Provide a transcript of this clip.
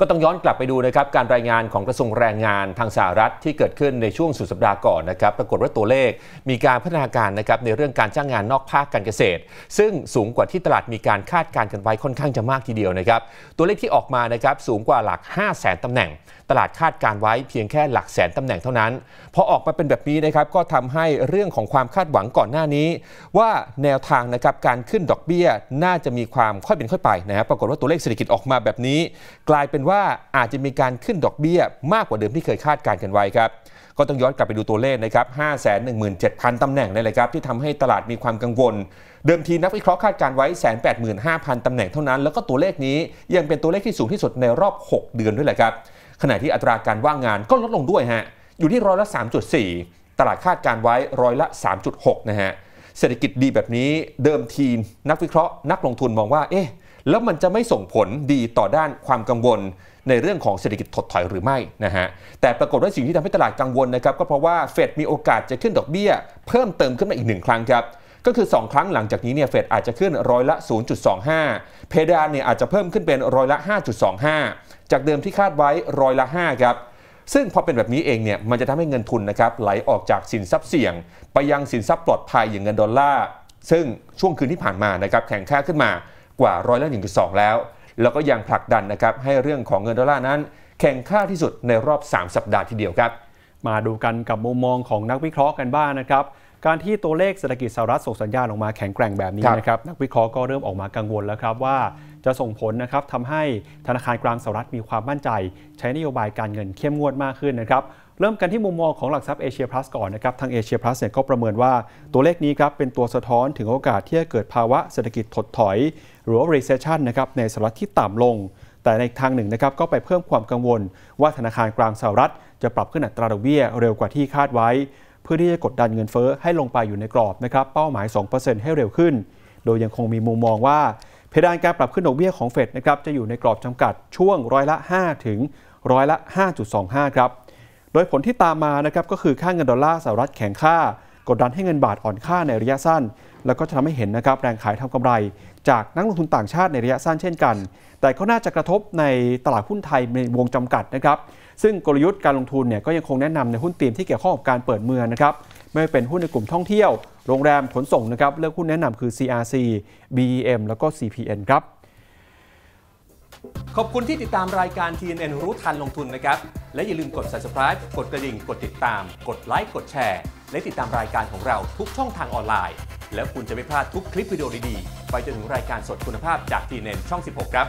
ก็ต้องย้อนกลับไปดูนะครับการรายงานของกระทรวงแรงงานทางสหรัฐ ที่เกิดขึ้นในช่วงสุดสัปดาห์ก่อนนะครับปรากฏว่าตัวเลขมีการพัฒนาการนะครับในเรื่องการจ้างงานนอกภาคการเกษตร ซึ่งสูงกว่าที่ตลาดมีการคาดการณ์กันไว้ค่อนข้างจะมากทีเดียวนะครับตัวเลขที่ออกมานะครับสูงกว่าหลัก 5 0 0แสนตำแหน่ง ตลาดคาดการไว้เพียงแค่หลักแสนตำแหน่งเท่านั้นพอออกมาเป็นแบบนี้นะครับก็ทำให้เรื่องของความคาดหวังก่อนหน้านี้ ว่าแนวทางนะครับการขึ้นดอกเบี้ยน่าจะมีความค่อยเป็นค่อยไปนะครับปรากฏว่าตัวเลขเศรษฐกิจออกมาแบบนี้ กลายเป็นว่าอาจจะมีการขึ้นดอกเบี้ย มากกว่าเดิมที่เคยคาดการณ์กันไว้ครับ ก็ต้องย้อนกลับไปดูตัวเลขนะครับ517,000ตำแหน่งนี่แหละครับที่ทำให้ตลาดมีความกังวล เดิมทีนักวิเคราะห์คาดการไว้แแสนนปดหมื่ห้าพันตำแหน่งเท่านั้นแล้วก็ตัวเลขนี้ยังเป็นตัวเลขที่สูงที่สุดในรอบ 6 เดือนด้วยแหละครับ ขณะที่อัตราการว่างงานก็ลดลงด้วยฮะ อยู่ที่ร้อยละ 3.4 ตลาดคาดการไว้ร้อยละ 3.6นะฮะ เศรษฐกิจดีแบบนี้ เดิมทีนักวิเคราะห์นักลงทุนมองว่าเอ๊ะแล้วมันจะไม่ส่งผลดีต่อด้านความกังวล ในเรื่องของเศรษฐกิจถดถอยหรือไม่นะฮะ แต่ปรากฏว่าสิ่งที่ทำให้ตลาดกังวลนะครับก็เพราะว่าเฟดมีโอกาสจะขึ้นดอกเบี้ย เพิ่มเติมขึ้นมาอีกหนึ่งครั้งครับ ก็คือ 2 ครั้งหลังจากนี้เนี่ยเฟดอาจจะขึ้นร้อยละ 0.25 เพดานเนี่ยอาจจะเพิ่มขึ้นเป็นร้อยละ 5.25 จากเดิมที่คาดไว้ร้อยละ5ครับ ซึ่งพอเป็นแบบนี้เองเนี่ยมันจะทำให้เงินทุนนะครับไหลออกจากสินทรัพย์เสี่ยง ไปยังสินทรัพย์ปลอดภัยอย่างเงินดอลลาร์ซึ่งช่วงคืนที่ผ่านมานะครับแข็งค่าขึ้นมากว่าร้อยละ1งแล้ว แล้วก็ยังผลักดันนะครับให้เรื่องของเงินดอลลาร์นั้น แข่งค่าที่สุดในรอบ 3 สัปดาห์ทีเดียวครับ มาดูกันกับมุมมองของนักวิเคราะห์กันบ้างนะครับ การที่ตัวเลขเศรษฐกิจสหรัฐส่งสัญญาณออกมาแข็งแกร่งแบบนี้นะครับ นักวิเคราะห์ก็เริ่มออกมากังวลแล้วครับว่า จะส่งผลนะครับทำให้ธนาคารกลางสหรัฐมีความมั่นใจ ใช้นโยบายการเงินเข้มงวดมากขึ้นนะครับ เริ่มกันที่มุมมองของหลักทรัพย์เอเชียพลัสก่อนนะครับ ทางเอเชียพลัสเนี่ยก็ประเมินว่าตัวเลขนี้ครับเป็นตัวสะท้อนถึงโอกาสที่จะเกิดภาวะเศรษฐกิจถดถอยหรือว่า recession นะครับในสหรัฐที่ต่ำลง แต่ในทางหนึ่งนะครับก็ไปเพิ่มความกังวล ว่าธนาคารกลางสหรัฐจะปรับขึ้นอัตราดอกเบี้ยเร็วกว่าที่คาดไว้ เพื่อที่จะกดดันเงินเฟ้อให้ลงไปอยู่ในกรอบนะครับเป้าหมาย 2%ให้เร็วขึ้น โดยยังคงมีมุมมองว่า เพดานการปรับขึ้นดอกเบี้ยของเฟดนะครับจะอยู่ในกรอบจำกัดช่วงร้อยละ 5 ถึงร้อยละ 5.25 ครับโดยผลที่ตามมานะครับก็คือค่าเงินดอลลาร์สหรัฐแข็งค่ากดดันให้เงินบาทอ่อนค่าในระยะสั้นแล้วก็จะทำให้เห็นนะครับแรงขายทำกำไร จากนักลงทุนต่างชาติในระยะสั้นเช่นกัน แต่ก็น่าจะกระทบในตลาดหุ้นไทยในวงจำกัดนะครับ ซึ่งกลยุทธ์การลงทุนเนี่ยก็ยังคงแนะนำในหุ้นตีมที่เกี่ยวข้องกับการเปิดเมืองนะครับ ไม่ว่าเป็นหุ้นในกลุ่มท่องเที่ยว โรงแรม ขนส่งนะครับ เลือกหุ้นแนะนำคือ CRC BEM แล้วก็ CPN ครับ ขอบคุณที่ติดตามรายการ TNN รู้ทันลงทุนนะครับ และอย่าลืมกด subscribe กดกระดิ่ง กดติดตาม กดไลค์ กดแชร์ และติดตามรายการของเราทุกช่องทางออนไลน์แล้วคุณจะไม่พลาดทุกคลิปวิดีโอดีๆไปจนถึงรายการสดคุณภาพจากทีเน็นช่อง 16 ครับ